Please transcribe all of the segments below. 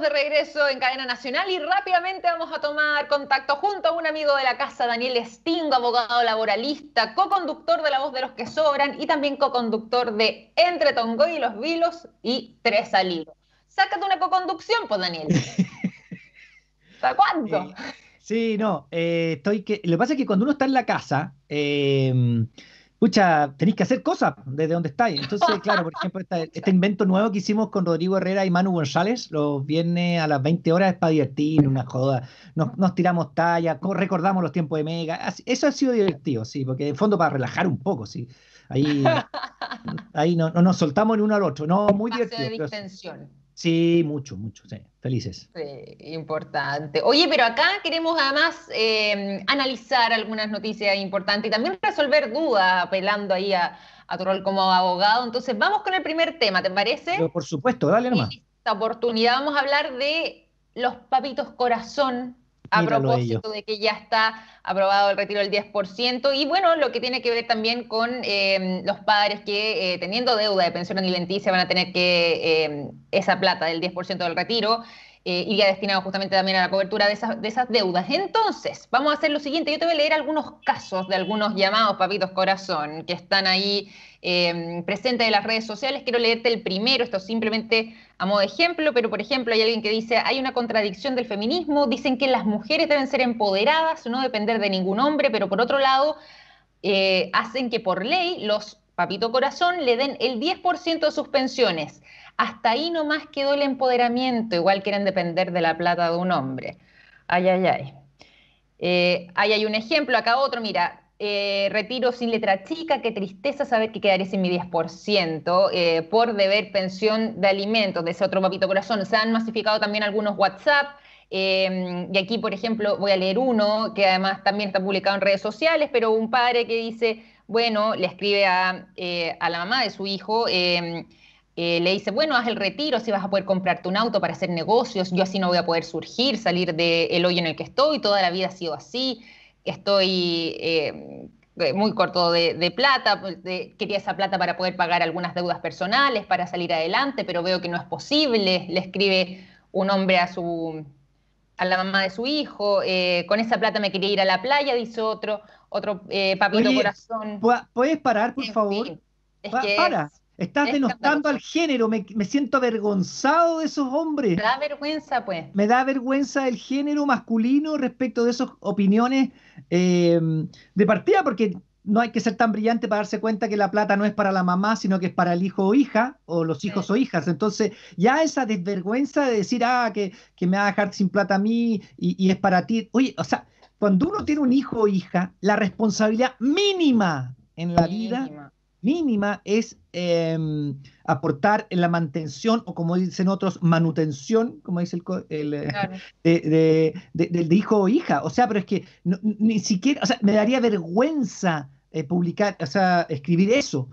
de regreso en Cadena Nacional y rápidamente vamos a tomar contacto junto a un amigo de la casa, Daniel Estingo abogado laboralista, co-conductor de La Voz de los que Sobran y también co-conductor de Entre Tongoy y los Vilos y Tres Salidos. Sácate una co-conducción, pues, Daniel. ¿Hasta cuánto sí, no, eh, estoy que... Lo que pasa es que cuando uno está en la casa... Eh, pucha, tenéis que hacer cosas desde donde estáis. Entonces, claro, por ejemplo, este invento nuevo que hicimos con Rodrigo Herrera y Manu González, los viene a las 20 horas es para divertir, una joda. Nos, tiramos talla, recordamos los tiempos de Mega. Eso ha sido divertido, sí, porque de fondo para relajar un poco, sí. Ahí, ahí no, nos soltamos el uno al otro, no, muy divertido. Sí, mucho, mucho, sí. felices. Sí, importante. Oye, pero acá queremos además em, analizar algunas noticias importantes y también resolver dudas apelando ahí a, a tu rol como abogado. Entonces, vamos con el primer tema, ¿te parece? por supuesto, dale nomás. En esta oportunidad vamos a hablar de los papitos corazón a propósito de que ya está aprobado el retiro del 10%, y bueno, lo que tiene que ver también con em, los padres que eh, teniendo deuda de pensión alimenticia van a tener que em, esa plata del 10% del retiro, y eh, iría destinado justamente también a la cobertura de esas, de esas deudas. Entonces, vamos a hacer lo siguiente, yo te voy a leer algunos casos de algunos llamados papitos corazón que están ahí eh, presentes en las redes sociales. Quiero leerte el primero, esto simplemente a modo de ejemplo, pero por ejemplo hay alguien que dice, hay una contradicción del feminismo, dicen que las mujeres deben ser empoderadas, no depender de ningún hombre, pero por otro lado... Eh, hacen que por ley los papitos corazón le den el 10% de sus pensiones hasta ahí nomás quedó el empoderamiento, igual quieren depender de la plata de un hombre. Ay, ay, ay. Eh, ahí hay un ejemplo, acá otro, mira, eh, retiro sin letra chica, qué tristeza saber que quedaré sin mi 10% eh, por deber pensión de alimentos, de ese otro papito corazón. Se han masificado también algunos WhatsApp. Em, y aquí, por ejemplo, voy a leer uno que además también está publicado en redes sociales, pero un padre que dice, bueno, le escribe a, a la mamá de su hijo em, eh, le dice, bueno, haz el retiro si vas a poder comprarte un auto para hacer negocios, yo así no voy a poder surgir, salir del hoyo en el que estoy, toda la vida ha sido así, estoy eh, eh, muy corto de, plata, quería esa plata para poder pagar algunas deudas personales, para salir adelante, pero veo que no es posible, le escribe un hombre a su a la mamá de su hijo, con esa plata me quería ir a la playa, dice otro, otro papito corazón. ¿Puedes parar, por favor? es Estás denostando al género, me, siento avergonzado de esos hombres. Me da vergüenza, pues. Me da vergüenza el género masculino respecto de esas opiniones eh, de partida, porque no hay que ser tan brillante para darse cuenta que la plata no es para la mamá, sino que es para el hijo o hija, o los hijos o hijas. Entonces, ya esa desvergüenza de decir, ah, que, me va a dejar sin plata a mí y, es para ti. Oye, o sea, cuando uno tiene un hijo o hija, la responsabilidad mínima en la vida mínima es em, aportar en la mantención o como dicen otros, manutención, como dice el, el eh, de, hijo o hija. O sea, pero es que ni siquiera, o sea, me daría vergüenza eh, publicar, o sea, escribir eso.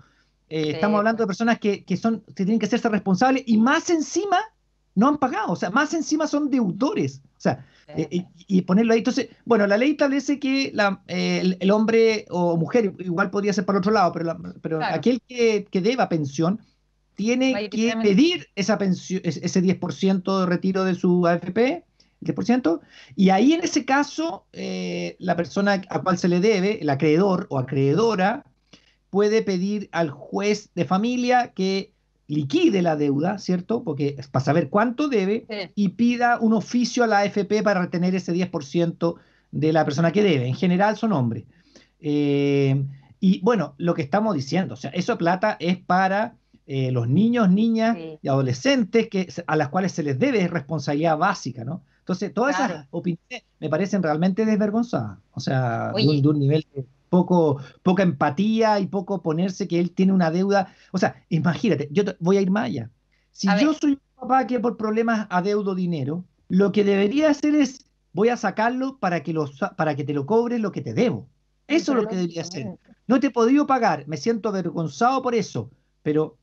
Eh, estamos hablando de pues. personas que, que, son, que tienen que hacerse responsables y más encima no han pagado, o sea, más encima son deudores. O sea, eh, y, ponerlo ahí. Entonces, bueno, la ley establece que eh, el, hombre o mujer, igual podría ser para otro lado, pero, pero aquel que, deba pensión tiene que pedir esa pensión, ese 10% de retiro de su AFP, 10%, y ahí en ese caso, eh, la persona a cual se le debe, el acreedor o acreedora, puede pedir al juez de familia que liquide la deuda, ¿cierto? Porque es para saber cuánto debe y pida un oficio a la AFP para retener ese 10% de la persona que debe. En general son hombres. Eh, y bueno, lo que estamos diciendo, o sea, esa plata es para eh, los niños, niñas y adolescentes que, a las cuales se les debe responsabilidad básica, ¿no? Entonces, todas esas opiniones me parecen realmente desvergonzadas, o sea, de un nivel de poco, poca empatía y poco ponerse que él tiene una deuda. O sea, imagínate, yo voy a ir más Si yo soy un papá que por problemas adeudo dinero, lo que debería hacer es, voy a sacarlo para que, lo, para que te lo cobre lo que te debo. Eso es lo que debería hacer. No te he podido pagar, me siento avergonzado por eso, pero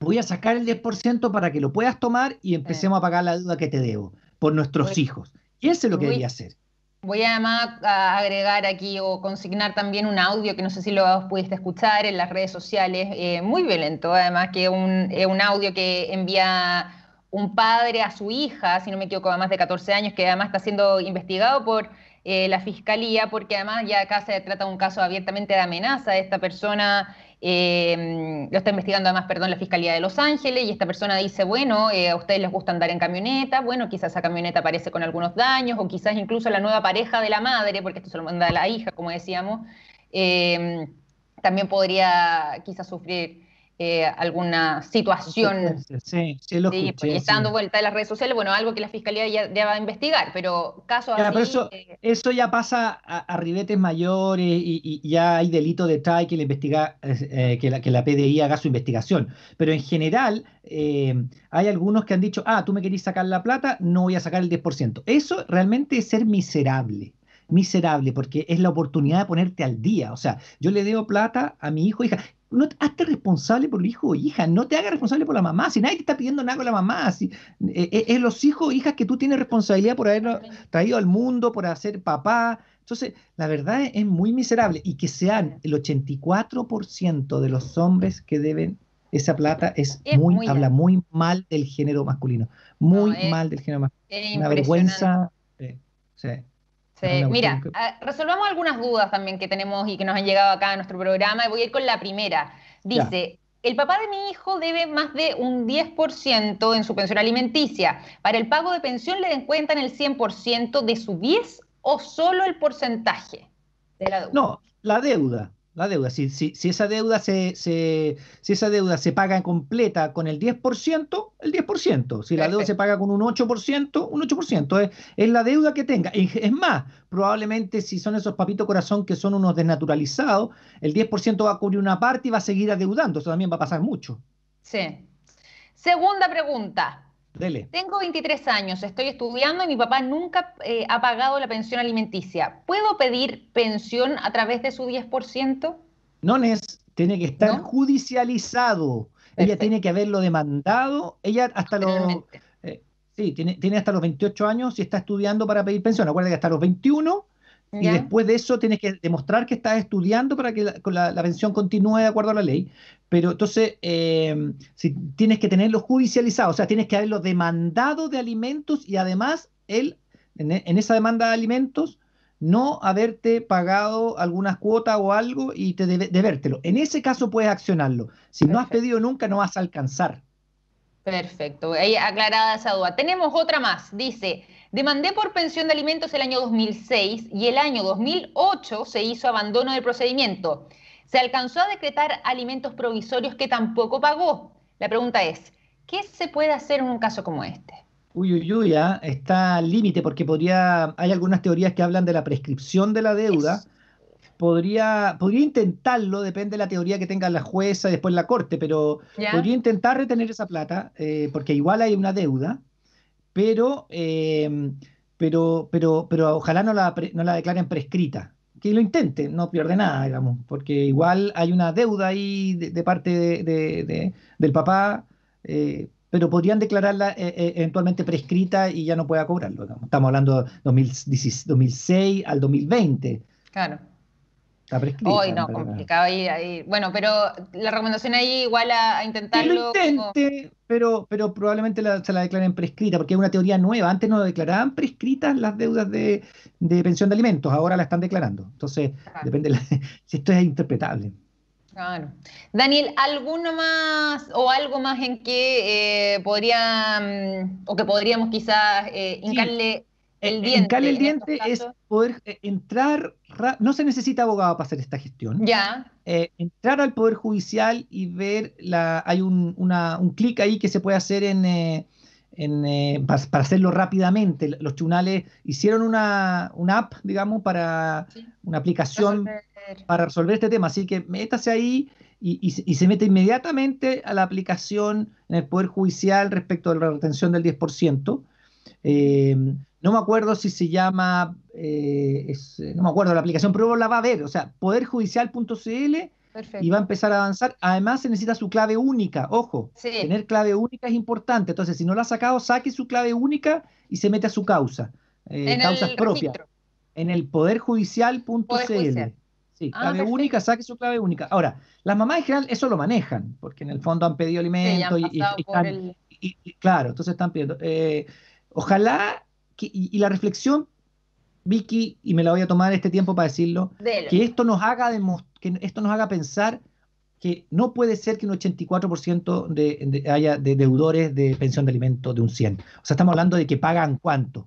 voy a sacar el 10% para que lo puedas tomar y eh. empecemos a pagar la deuda que te debo por nuestros hijos. Y eso es lo que debería hacer. Voy además a agregar aquí o consignar también un audio que no sé si lo pudiste escuchar en las redes sociales, eh, muy violento, además que un, es eh, un audio que envía un padre a su hija, si no me equivoco, más de 14 años, que además está siendo investigado por eh, la fiscalía, porque además ya acá se trata de un caso abiertamente de amenaza. de Esta persona eh, lo está investigando además, perdón, la Fiscalía de Los Ángeles y esta persona dice, bueno, eh, a ustedes les gusta andar en camioneta, bueno, quizás esa camioneta aparece con algunos daños o quizás incluso la nueva pareja de la madre, porque esto se lo manda a la hija, como decíamos, eh, también podría quizás sufrir eh, alguna situación sí, está dando vuelta en las redes sociales, bueno, algo que la fiscalía ya, va a investigar, pero caso a así... Eh, eso, ya pasa a, ribetes mayores y, ya hay delito de y que, investiga, eh, que, la, que la PDI haga su investigación, pero en general hay algunos que han dicho, ah, tú me querís sacar la plata, no voy a sacar el 10%. Eso realmente es ser miserable miserable porque es la oportunidad de ponerte al día. O sea, yo le debo plata a mi hijo, hija. No, hazte responsable por el hijo o hija, no te hagas responsable por la mamá, si nadie te está pidiendo nada con la mamá, si, eh, eh, es los hijos o hijas que tú tienes responsabilidad por haber traído al mundo, por hacer papá. Entonces, la verdad es, muy miserable y que sean el 84% de los hombres que deben esa plata es, muy, habla muy mal del género masculino, muy mal del género masculino, una vergüenza. sí. Mira, ah, resolvamos algunas dudas también que tenemos y que nos han llegado acá a nuestro programa. Y voy a ir con la primera. Dice, el papá de mi hijo debe más de un 10% en su pensión alimenticia. ¿Para el pago de pensión le den cuenta en el 100% de su 10 o solo el porcentaje de la deuda? No, la deuda la deuda. Si, esa deuda se, se, si esa deuda se paga completa con el 10%, el 10%. Si la deuda se paga con un 8%, un 8%. Es, la deuda que tenga. es más, probablemente si son esos papitos corazón que son unos desnaturalizados, el 10% va a cubrir una parte y va a seguir adeudando. Eso también va a pasar mucho. Sí. Segunda pregunta. Tengo 23 años, estoy estudiando y mi papá nunca eh, ha pagado la pensión alimenticia. ¿Puedo pedir pensión a través de su 10%? no es tiene que estar judicializado. Ella tiene que haberlo demandado. Ella hasta los... Eh, sí, tiene, tiene hasta los 28 años y está estudiando para pedir pensión. Acuérdate que hasta los 21 y después de eso tienes que demostrar que estás estudiando para que la, la, pensión continúe de acuerdo a la ley. Pero entonces, eh, si tienes que tenerlo judicializado, o sea, tienes que haberlo demandado de alimentos y además él, en, esa demanda de alimentos, no haberte pagado algunas cuotas o algo y te debe, debértelo. En ese caso puedes accionarlo. Si no has pedido nunca, no vas a alcanzar. Perfecto, ahí aclarada esa duda. Tenemos otra más, dice, demandé por pensión de alimentos el año 2006 y el año 2008 se hizo abandono del procedimiento. Se alcanzó a decretar alimentos provisorios que tampoco pagó. La pregunta es, ¿qué se puede hacer en un caso como este? Uy, uy, uy, ¿ah? está al límite porque podría, hay algunas teorías que hablan de la prescripción de la deuda podría, podría intentarlo, depende de la teoría que tenga la jueza y después la corte, pero podría intentar retener esa plata, eh, porque igual hay una deuda, pero, eh, pero, pero, pero ojalá no la, no la declaren prescrita. Que lo intente, no pierde nada, digamos, porque igual hay una deuda ahí de, parte de, del papá. Eh, pero podrían declararla eventualmente prescrita y ya no pueda cobrarlo. Estamos hablando de 2006 al 2020. Claro. Está prescrita. Hoy no, complicado ahí, Bueno, pero la recomendación ahí igual a, intentarlo. intente, pero, pero probablemente se la declaren prescrita, porque es una teoría nueva. Antes no declaraban prescritas las deudas de, pensión de alimentos, ahora la están declarando. Entonces, depende si esto es interpretable. Claro. Daniel, ¿alguno más o algo más en que eh, podrían, mm, o que podríamos quizás eh, hincarle el eh, diente, el diente es poder eh, entrar, no se necesita abogado para hacer esta gestión. Ya. Eh, entrar al Poder Judicial y ver, la, hay un, clic ahí que se puede hacer en, para, hacerlo rápidamente. Los tribunales hicieron una, app, digamos, para una aplicación para resolver este tema. Así que métase ahí y, se mete inmediatamente a la aplicación en el Poder Judicial respecto a la retención del 10%. Eh, no me acuerdo si se llama, eh, eh, no me acuerdo la aplicación, pero la va a ver, o sea, poderjudicial.cl y va a empezar a avanzar. Además, se necesita su clave única, ojo, tener clave única es importante. Entonces, si no la ha sacado, saque su clave única y se mete a su causa, eh, en causas propias. En el poderjudicial.cl. sí, ah, clave única, saque su clave única. Ahora, las mamás en general eso lo manejan, porque en el fondo han pedido alimento y, claro, entonces están pidiendo. ojalá y, la reflexión, Vicky, y me la voy a tomar este tiempo para decirlo, que esto, nos haga que esto nos haga pensar que no puede ser que un 84% de, haya de deudores de pensión de alimentos de un 100. O sea, estamos hablando de que pagan cuánto.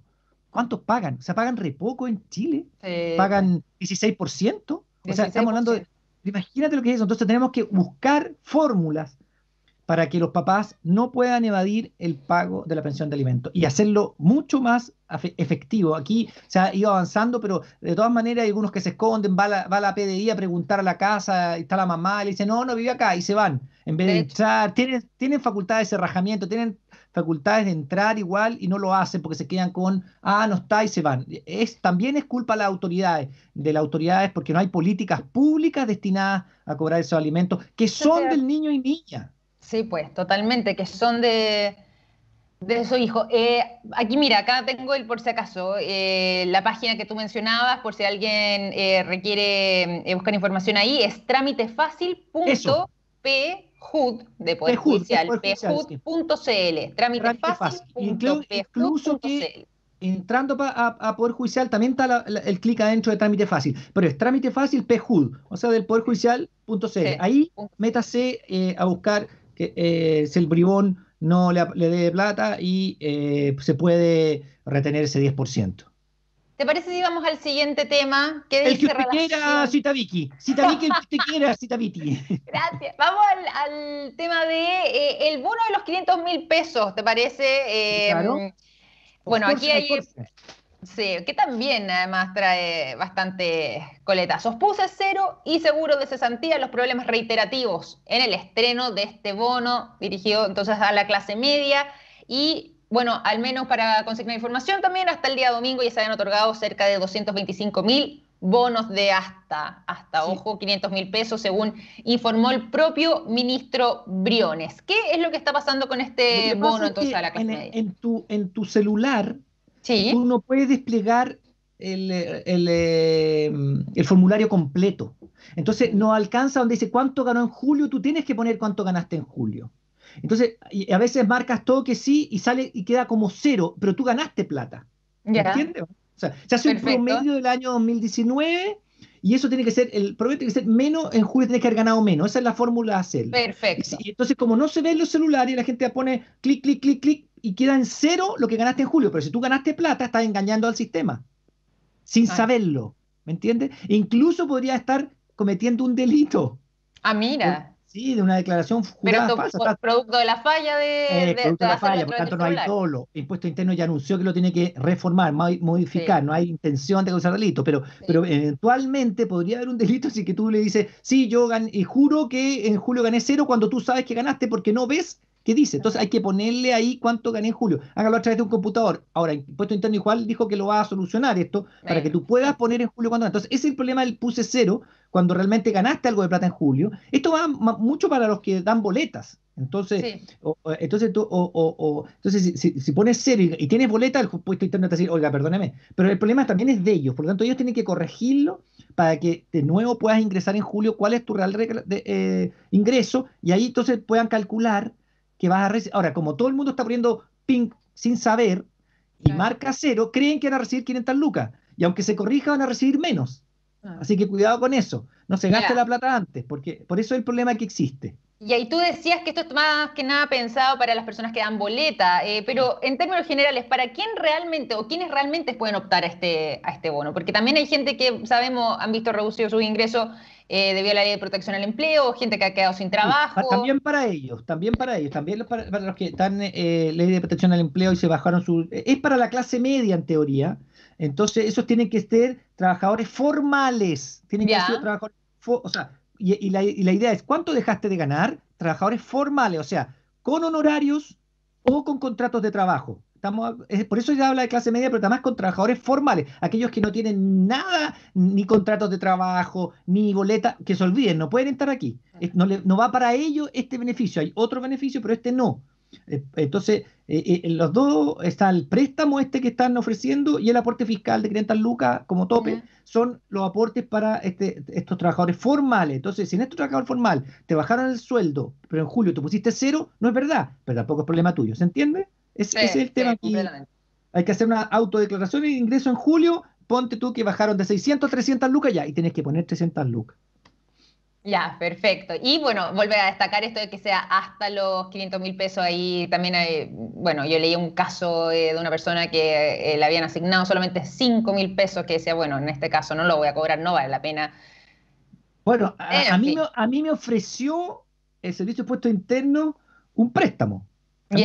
¿Cuántos pagan? O sea, pagan re poco en Chile. pagan 16%. O sea, estamos hablando de... Imagínate lo que es eso. Entonces tenemos que buscar fórmulas para que los papás no puedan evadir el pago de la pensión de alimentos y hacerlo mucho más efectivo. Aquí se ha ido avanzando, pero de todas maneras hay algunos que se esconden, va la, la PDI a preguntar a la casa, está la mamá, le dice, no, no vive acá, y se van. En vez de, entrar, tienen, tienen facultades de cerrajamiento, tienen facultades de entrar igual y no lo hacen porque se quedan con, ah, no está y se van. Es, también es culpa de las autoridades, de las autoridades porque no hay políticas públicas destinadas a cobrar esos alimentos que son del niño y niña. Sí, pues, totalmente, que son de, de eso, hijo. Eh, aquí, mira, acá tengo el por si acaso, eh, la página que tú mencionabas, por si alguien eh, requiere buscar información ahí, es trámitefácil.phud de Poder Judicial, phud.cl, trámitefácil.phud.cl. Incluso entrando a, Poder Judicial también está el clic adentro de Trámite Fácil, pero es Trámite Fácil o sea, del Poder Judicial.cl. Ahí métase a buscar eh, eh, si el bribón no le, dé plata y eh, se puede retener ese 10%. ¿Te parece si vamos al siguiente tema? el que usted quiera, Sita Vicky. el que usted quiera, Sita Gracias. Vamos al, tema de el bono de los 500 mil pesos, ¿te parece? Bueno, aquí hay... Sí, que también además trae bastante coletazos. Puse cero y seguro de cesantía los problemas reiterativos en el estreno de este bono dirigido entonces a la clase media y bueno, al menos para conseguir información también hasta el día domingo ya se han otorgado cerca de 225 mil bonos de hasta, hasta, ojo, 500 mil pesos, según informó el propio ministro Briones. ¿Qué es lo que está pasando con este bono entonces a la clase En tu, en tu celular sí. tú no puedes desplegar eh, el, formulario completo. Entonces no alcanza donde dice cuánto ganó en julio, tú tienes que poner cuánto ganaste en julio. Entonces, a veces marcas todo que sí y sale y queda como cero, pero tú ganaste plata. ¿Entiendes? O sea, se hace un promedio del año 2019 y eso tiene que ser, el promedio tiene que ser menos, en julio tienes que haber ganado menos. Esa es la fórmula de hacerlo. Perfecto. Y, entonces, como no se ve en los celulares, la gente pone clic, clic, clic, clic, y queda en cero lo que ganaste en julio. Pero si tú ganaste plata, estás engañando al sistema, sin saberlo. ¿Me entiendes? Incluso podría estar cometiendo un delito. Ah, mira. Sí, de una declaración jurada Pero falsa. producto de la falla de... Eh, producto la falla, por tanto no hay El Impuesto Interno ya anunció que lo tiene que reformar, modificar, no hay intención de causar delito, pero, pero eventualmente podría haber un delito si que tú le dices, sí, yo gané, juro que en julio gané cero cuando tú sabes que ganaste porque no ves ¿Qué dice? Entonces hay que ponerle ahí cuánto gané en julio. Hágalo a través de un computador. Ahora, el impuesto interno igual dijo que lo va a solucionar esto para que tú puedas poner en julio cuánto Entonces, ese es el problema del puse cero cuando realmente ganaste algo de plata en julio. Esto va mucho para los que dan boletas. Entonces, entonces, tú, entonces si, pones cero y, tienes boleta, el puesto interno te va decir, oiga, perdóneme. Pero el problema también es de ellos. Por lo tanto, ellos tienen que corregirlo para que de nuevo puedas ingresar en julio cuál es tu real de, eh, ingreso y ahí entonces puedan calcular que vas a recibir. Ahora, como todo el mundo está poniendo ping sin saber y marca cero, creen que van a recibir 500 lucas. Y aunque se corrija, van a recibir menos. Así que cuidado con eso. No se gaste la plata antes, porque por eso es el problema que existe. Y ahí tú decías que esto es más que nada pensado para las personas que dan boleta, eh, pero en términos generales, ¿para quién realmente o quiénes realmente pueden optar a este, a este bono? Porque también hay gente que, sabemos, han visto reducido sus ingresos eh, debido a la ley de protección al empleo, gente que ha quedado sin trabajo. También para ellos, también para ellos, también para, los que están en eh, ley de protección al empleo y se bajaron su... Eh, es para la clase media en teoría. Entonces, esos tienen que ser trabajadores formales. Tienen que ser trabajadores... o sea, y la idea es, ¿cuánto dejaste de ganar? Trabajadores formales, o sea, con honorarios o con contratos de trabajo. Estamos, eh, por eso ya habla de clase media, pero está más con trabajadores formales, aquellos que no tienen nada, ni contratos de trabajo, ni boleta, que se olviden, no pueden entrar aquí. no, le, no, va para ellos este beneficio, hay otro beneficio, pero este no. Eh, entonces, eh, los dos, está el préstamo este que están ofreciendo y el aporte fiscal de 500 lucas como tope, son los aportes para este, estos trabajadores formales. Entonces, si en este trabajador formal te bajaron el sueldo, pero en julio te pusiste cero, no es verdad, pero tampoco es problema tuyo, ¿se entiende? Es, es el tema. aquí. hay que hacer una autodeclaración de ingreso en julio. Ponte tú que bajaron de 600 a 300 lucas ya y tienes que poner 300 lucas. Ya, perfecto. Y bueno, vuelve a destacar esto de que sea hasta los 500 mil pesos. Ahí también hay, bueno, yo leí un caso eh, de una persona que eh, le habían asignado solamente 5 mil pesos, que decía, bueno, en este caso no lo voy a cobrar, no vale la pena. Bueno, a, mí, me, a mí me ofreció el Servicio de Impuestos interno un préstamo. A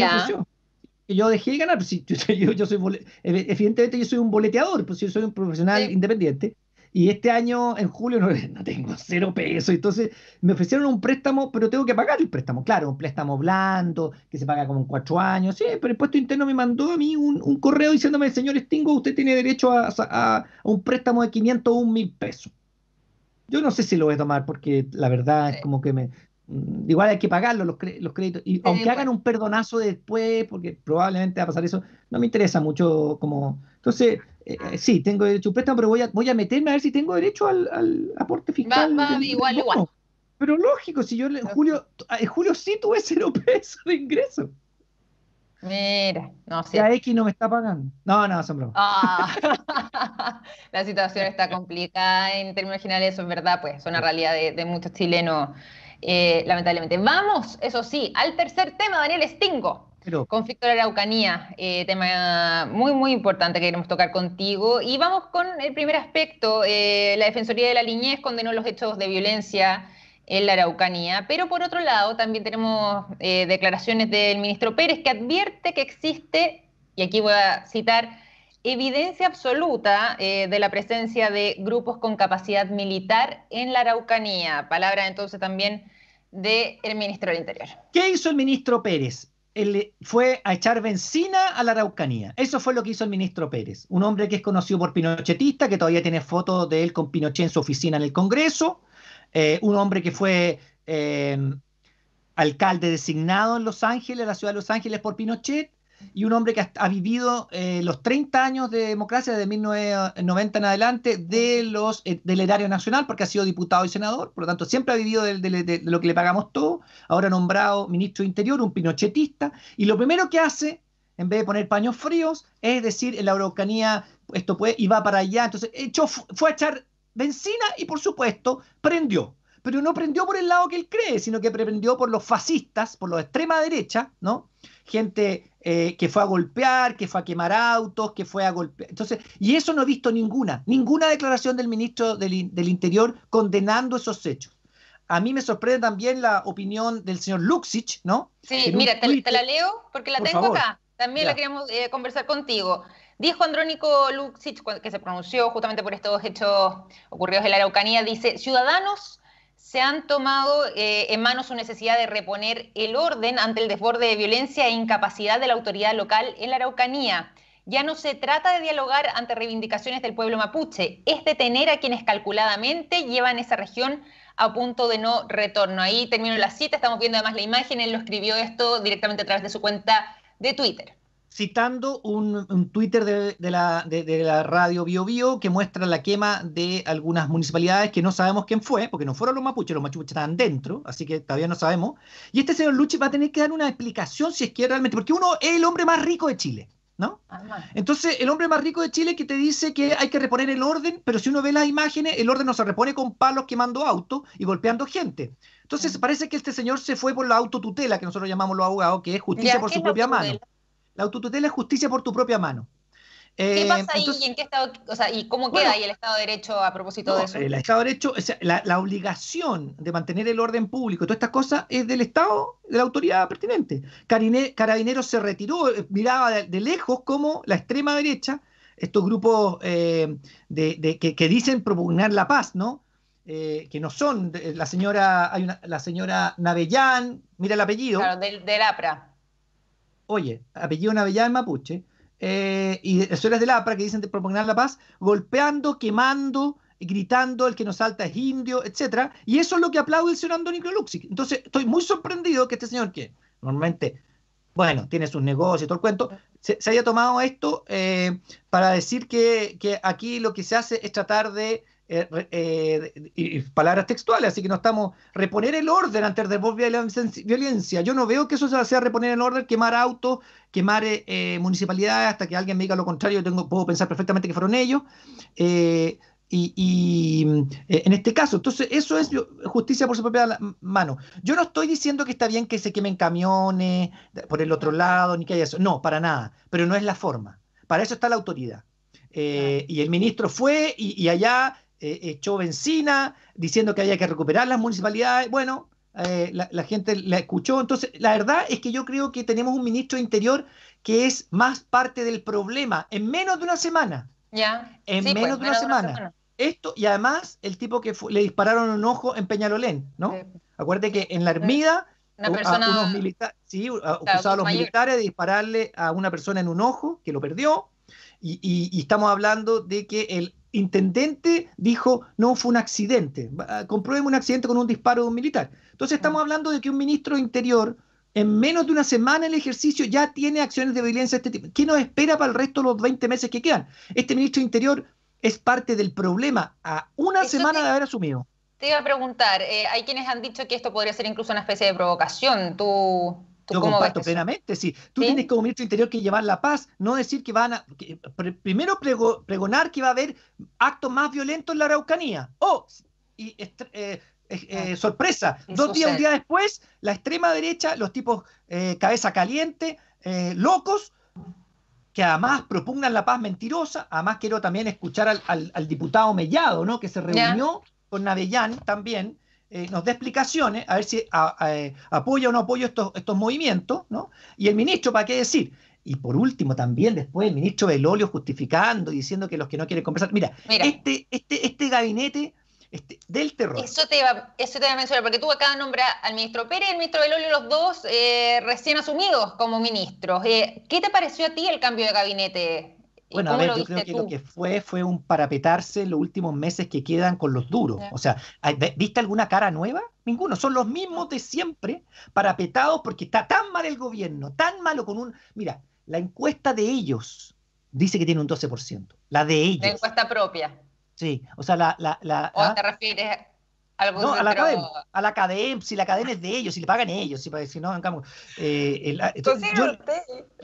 que yo dejé de ganar. Pues yo, soy evidentemente yo soy un boleteador, pues yo soy un profesional independiente. Y este año, en julio, no, tengo cero pesos, Entonces me ofrecieron un préstamo, pero tengo que pagar el préstamo. Claro, un préstamo blando, que se paga como en cuatro años. Sí, pero el puesto interno me mandó a mí un, correo diciéndome, señor Stingo, usted tiene derecho a, un préstamo de 500 o mil pesos. Yo no sé si lo voy a tomar porque la verdad es como que me, Mm, igual hay que pagarlo los, créditos. Y aunque pues. hagan un perdonazo después, porque probablemente va a pasar eso, no me interesa mucho como... Entonces, eh, eh, sí, tengo derecho a un préstamo, pero voy a, voy a meterme a ver si tengo derecho al, aporte fiscal. igual, igual. Pero lógico, si yo en julio, ah, en julio sí tuve cero pesos de ingreso. Mira, no sé. La X no me está pagando. No, no, son ah. la situación está complicada en términos generales, eso es verdad, pues, es una realidad de muchos chilenos eh, lamentablemente. Vamos, eso sí, al tercer tema, Daniel Stingo. Conflicto de la Araucanía, eh, tema muy, muy importante que queremos tocar contigo. Y vamos con el primer aspecto. Eh, la Defensoría de la Niñez condenó los hechos de violencia en la Araucanía. Pero por otro lado, también tenemos declaraciones del ministro Pérez que advierte que existe, y aquí voy a citar, evidencia absoluta eh, de la presencia de grupos con capacidad militar en la Araucanía. Palabra entonces también del ministro del Interior. ¿Qué hizo el ministro Pérez? Él fue a echar benzina a la Araucanía. Eso fue lo que hizo el ministro Pérez, un hombre que es conocido por pinochetista, que todavía tiene fotos de él con Pinochet en su oficina en el Congreso, eh, un hombre que fue eh, alcalde designado en Los Ángeles, la ciudad de Los Ángeles por Pinochet, y un hombre que ha, vivido eh, los 30 años de democracia desde 1990 eh, en adelante de los, eh, del erario nacional, porque ha sido diputado y senador, por lo tanto siempre ha vivido de, lo que le pagamos todo, ahora nombrado ministro de Interior, un pinochetista, y lo primero que hace, en vez de poner paños fríos, es decir, en la eurocanía, esto puede, y va para allá, entonces fue a echar benzina y por supuesto prendió pero no prendió por el lado que él cree, sino que prendió por los fascistas, por la extrema derecha, ¿no? Gente eh, que fue a golpear, que fue a quemar autos, que fue a golpear. Entonces, y eso no he visto ninguna, ninguna declaración del ministro del, Interior condenando esos hechos. A mí me sorprende también la opinión del señor Luxich, ¿no? Sí, mira, te, la leo porque la tengo acá. También la queríamos eh, conversar contigo. Dijo Andrónico Luxich, que se pronunció justamente por estos hechos ocurridos en la Araucanía, dice, ciudadanos se han tomado eh, en manos su necesidad de reponer el orden ante el desborde de violencia e incapacidad de la autoridad local en la Araucanía. Ya no se trata de dialogar ante reivindicaciones del pueblo mapuche, es detener a quienes calculadamente llevan esa región a punto de no retorno. Ahí termino la cita, estamos viendo además la imagen, él lo escribió esto directamente a través de su cuenta de Twitter citando un, Twitter de, la, de, la, radio Bio que muestra la quema de algunas municipalidades que no sabemos quién fue, porque no fueron los mapuches, los mapuches estaban dentro, así que todavía no sabemos. Y este señor Luchi va a tener que dar una explicación si es que realmente, porque uno es el hombre más rico de Chile. ¿No? Ah, Entonces, el hombre más rico de Chile que te dice que hay que reponer el orden, pero si uno ve las imágenes, el orden no se repone con palos quemando autos y golpeando gente. Entonces, ah. parece que este señor se fue por la autotutela, que nosotros llamamos los abogados, que es justicia por su propia mano. La autotutela es justicia por tu propia mano. ¿Qué eh, pasa ahí y en qué estado, o sea, y cómo queda ahí el Estado de Derecho a propósito de eso? El Estado de Derecho, la, obligación de mantener el orden público, todas estas cosas, es del Estado, de la autoridad pertinente. Carabineros se retiró, eh, miraba de, lejos como la extrema derecha, estos grupos eh, de, que, dicen propugnar la paz, ¿no? que no son, la señora, hay una, la señora Navellán, mira el apellido. Claro, del, del APRA oye, apellido Navellá en mapuche, eh, y suelas de Lapra que dicen de proponer la paz, golpeando, quemando, gritando, el que nos salta es indio, etcétera, Y eso es lo que aplaude el señor Andoni Luxic. Entonces, estoy muy sorprendido que este señor, que normalmente, bueno, tiene sus negocios y todo el cuento, se, haya tomado esto eh, para decir que, que aquí lo que se hace es tratar de eh, eh, y, palabras textuales, así que no estamos reponer el orden antes de violencia. Yo no veo que eso sea reponer el orden, quemar autos, quemar eh, municipalidades hasta que alguien me diga lo contrario. Yo tengo, puedo pensar perfectamente que fueron ellos. y, en este caso, entonces eso es justicia por su propia mano. Yo no estoy diciendo que está bien que se quemen camiones por el otro lado, ni que haya eso. No, para nada. Pero no es la forma. Para eso está la autoridad. y el ministro fue y, allá eh, echó benzina diciendo que había que recuperar las municipalidades. Bueno, eh, la, gente la escuchó. Entonces, la verdad es que yo creo que tenemos un ministro de Interior que es más parte del problema en menos de una semana. Ya. En pues, menos, de, una semana. Esto, y además el tipo que le dispararon un ojo en Peñalolén, ¿no? Acuérdate que en la ermida a sí, los militares de dispararle a una persona en un ojo, que lo perdió, y, estamos hablando de que el intendente dijo, no fue un accidente, ah, comprueben un accidente con un disparo de un militar. Entonces estamos ah. hablando de que un ministro Interior, en menos de una semana el ejercicio ya tiene acciones de violencia de este tipo. ¿Qué nos espera para el resto de los 20 meses que quedan? Este ministro Interior es parte del problema a una semana de haber asumido. Te iba a preguntar, eh, hay quienes han dicho que esto podría ser incluso una especie de provocación. ¿Tú yo comparto plenamente, sí. Tú tienes como ministro Interior que llevar la paz, no decir que van a... primero pregonar que va a haber actos más violentos en la Araucanía. ¡Oh! Y, eh, eh, eh, sorpresa, dos días, un día después, la extrema derecha, los tipos cabeza caliente, locos, que además propugnan la paz mentirosa. Además quiero también escuchar al, diputado Mellado, ¿no? Que se reunió con Navellán también eh, nos dé explicaciones, a ver si eh, apoya o no apoya estos, estos movimientos, ¿no? Y el ministro, ¿para qué decir? Y por último, también después el ministro Belolio justificando diciendo que los que no quieren conversar. Mira, Mira. Este, este, este gabinete este, del terror. Eso te, va eso te a mencionar, porque tú acá nombrar al ministro Pérez y al ministro Belolio, los dos eh, recién asumidos como ministros. ¿Qué te pareció a ti el cambio de gabinete, bueno, a ver, yo creo que lo que fue fue un parapetarse los últimos meses que quedan con los duros. O sea, ¿viste alguna cara nueva? Ninguno, son los mismos de siempre, parapetados porque está tan mal el gobierno, tan malo con un... Mira, la encuesta de ellos dice que tiene un 12%, la de ellos. La encuesta propia. Sí, o sea, la... la, ¿O ¿ah? te refieres no, a la, academia, a la si la cadena es de ellos, si le pagan ellos, si, pues, si no, en eh, ah, entonces,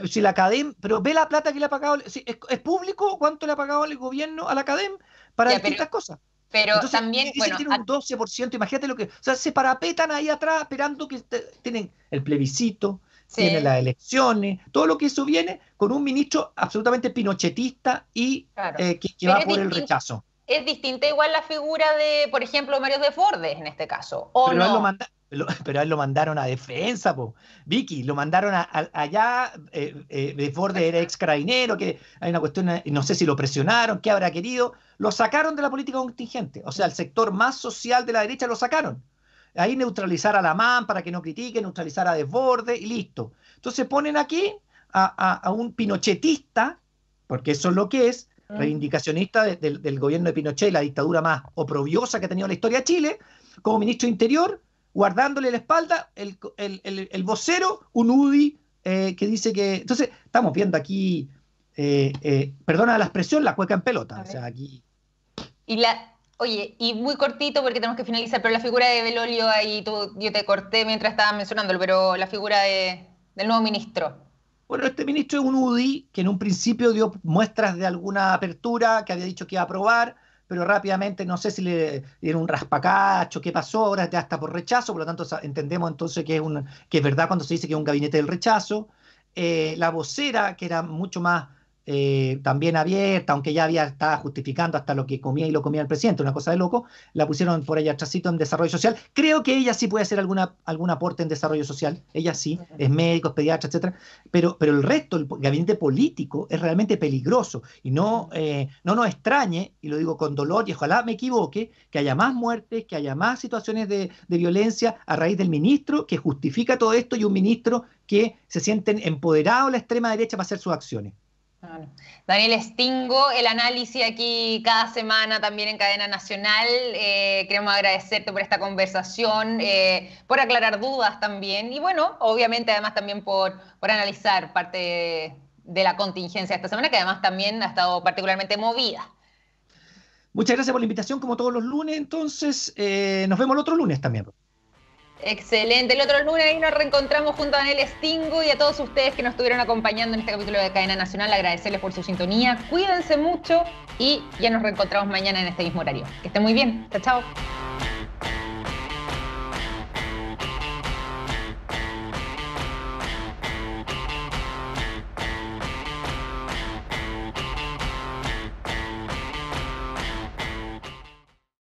si la cadena, pero ve la plata que le ha pagado, es, público cuánto le ha pagado el gobierno a la cadena para estas cosas. Pero entonces, también, bueno, tienen un 12%, imagínate lo que, o sea, se parapetan ahí atrás esperando que tienen el plebiscito, tienen las elecciones, todo lo que eso viene con un ministro absolutamente pinochetista y eh, que va por el rechazo es distinta igual la figura de, por ejemplo, Mario de en este caso. pero, él lo mandaron a defensa, Vicky, lo mandaron allá, eh, eh de era ex carabinero, que hay una cuestión, eh, no sé si lo presionaron, qué habrá querido, lo sacaron de la política contingente, o sea, el sector más social de la derecha lo sacaron. Ahí neutralizar a la MAN para que no critique, neutralizar a Desbordes y listo. Entonces ponen aquí a un pinochetista, porque eso es lo que es, Mm. reivindicacionista del gobierno de Pinochet, la dictadura más oprobiosa que ha tenido la historia de Chile, como ministro de Interior, guardándole la espalda el, vocero, un UDI eh, que dice que... Entonces, estamos viendo aquí, eh, eh, perdona la expresión, la cueca en pelota. O sea, aquí... Y la, Oye, y muy cortito porque tenemos que finalizar, pero la figura de Belolio ahí, tú, yo te corté mientras estaba mencionándolo, pero la figura del nuevo ministro. Bueno, este ministro es un UDI que en un principio dio muestras de alguna apertura, que había dicho que iba a aprobar, pero rápidamente no sé si le dieron un raspacacho, qué pasó, ahora ya está por rechazo, por lo tanto entendemos entonces que es, un, que es verdad cuando se dice que es un gabinete del rechazo. Eh, la vocera, que era mucho más eh, también abierta, aunque ya había estaba justificando hasta lo que comía y lo comía el presidente, una cosa de loco, la pusieron por allá chacito en desarrollo social. Creo que ella sí puede hacer alguna, algún aporte en desarrollo social, ella sí, es médico, es pediatra, etcétera, pero, pero el resto, el gabinete político, es realmente peligroso. Y no, eh, no nos extrañe, y lo digo con dolor, y ojalá me equivoque, que haya más muertes, que haya más situaciones de, violencia a raíz del ministro que justifica todo esto y un ministro que se sienten empoderado la extrema derecha para hacer sus acciones. Daniel Stingo, el análisis aquí cada semana también en cadena nacional. Eh, queremos agradecerte por esta conversación, eh, por aclarar dudas también y bueno, obviamente además también por, analizar parte de, la contingencia de esta semana que además también ha estado particularmente movida. Muchas gracias por la invitación como todos los lunes, entonces eh, nos vemos el otro lunes también. Excelente. El otro lunes ahí nos reencontramos junto a Daniel Stingo y a todos ustedes que nos estuvieron acompañando en este capítulo de Cadena Nacional. Agradecerles por su sintonía. Cuídense mucho y ya nos reencontramos mañana en este mismo horario. Que estén muy bien. Chao, chao.